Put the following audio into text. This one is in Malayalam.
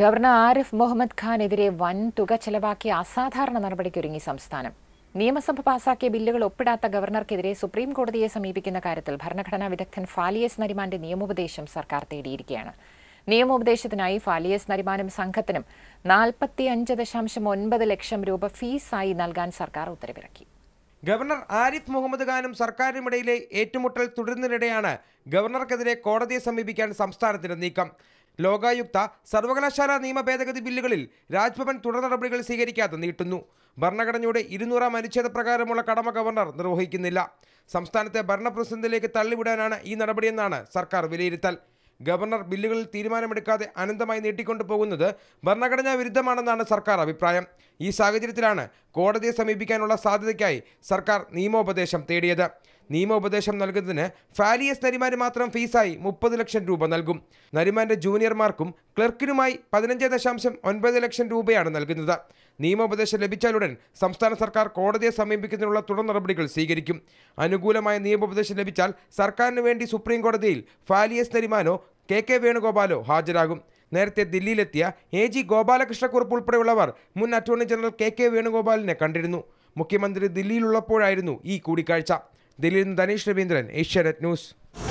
ഗവർണർ ആരിഫ് മുഹമ്മദ് ഖാനെതിരെ വൻ തുക ചെലവാക്കിയ അസാധാരണ നടപടിക്കൊരുങ്ങി സംസ്ഥാനം നിയമസഭ പാസാക്കിയ ബില്ലുകൾ ഒപ്പിടാത്ത ഗവർണർക്കെതിരെ സുപ്രീം കോടതിയെ സമീപിക്കുന്ന കാര്യത്തിൽ ഭരണഘടനാ വിദഗ്ധൻ ഫാലിയസ് നരിമാന്റെ നിയമോപദേശം സർക്കാർ തേടിയിരിക്കുകയാണ് നിയമോപദേശത്തിനായി ഫാലിയസ് നരിമാനും സംഘത്തിനും അഞ്ച് ദശാംശം ഒൻപത് ലക്ഷം രൂപ ഫീസായി നൽകാൻ സർക്കാർ ഉത്തരവിറക്കി ഗവർണർ ആരിഫ് മുഹമ്മദ് ഖാനും സർക്കാരിനുമിടയിലെ ഏറ്റുമുട്ടൽ തുടരുന്നതിനിടെയാണ് ഗവർണർക്കെതിരെ കോടതിയെ സമീപിക്കാൻ സംസ്ഥാനത്തിന്റെ നീക്കം ലോകായുക്ത സർവകലാശാല നിയമ ഭേദഗതി ബില്ലുകളിൽ രാജ്ഭവൻ തുടർ നടപടികൾ സ്വീകരിക്കാതെ നീട്ടുന്നു ഭരണഘടനയുടെ ഇരുന്നൂറാം അനുച്ഛേദ പ്രകാരമുള്ള കടമ ഗവർണർ നിർവഹിക്കുന്നില്ല സംസ്ഥാനത്തെ ഭരണപ്രസിദ്ധിയിലേക്ക് തള്ളിവിടാനാണ് ഈ നടപടിയെന്നാണ് സർക്കാർ വിലയിരുത്തൽ ഗവർണർ ബില്ലുകളിൽ തീരുമാനമെടുക്കാതെ അനന്തമായി നീട്ടിക്കൊണ്ടു പോകുന്നത് ഭരണഘടനാ വിരുദ്ധമാണെന്നാണ് സർക്കാർ അഭിപ്രായം ഈ സാഹചര്യത്തിലാണ് കോടതിയെ സമീപിക്കാനുള്ള സാധ്യതയ്ക്കായി സർക്കാർ നിയമോപദേശം തേടിയത് നിയമോപദേശം നൽകുന്നതിന് ഫാലിയസ് നരിമാന് മാത്രം ഫീസായി മുപ്പത് ലക്ഷം രൂപ നൽകും നരിമാന്റെ ജൂനിയർമാർക്കും ക്ലർക്കിനുമായി പതിനഞ്ച് ദശാംശം ഒൻപത് ലക്ഷം രൂപയാണ് നൽകുന്നത് നിയമോപദേശം ലഭിച്ചാലുടൻ സംസ്ഥാന സർക്കാർ കോടതിയെ സമീപിക്കുന്നതിനുള്ള തുടർ നടപടികൾ സ്വീകരിക്കും അനുകൂലമായ നിയമോപദേശം ലഭിച്ചാൽ സർക്കാരിന് വേണ്ടി സുപ്രീം കോടതിയിൽ ഫാലിയസ് നരിമാനോ കെ കെ വേണുഗോപാലോ ഹാജരാകും നേരത്തെ ദില്ലിയിലെത്തിയ എ ജി ഗോപാലകൃഷ്ണക്കുറുപ്പ് ഉൾപ്പെടെയുള്ളവർ മുൻ അറ്റോർണി ജനറൽ കെ കെ വേണുഗോപാലിനെ കണ്ടിരുന്നു മുഖ്യമന്ത്രി ദില്ലിയിലുള്ളപ്പോഴായിരുന്നു ഈ കൂടിക്കാഴ്ച ദില്ലിയിൽ നിന്ന് ധനീഷ് രവീന്ദ്രൻ ഏഷ്യാനെറ്റ് ന്യൂസ്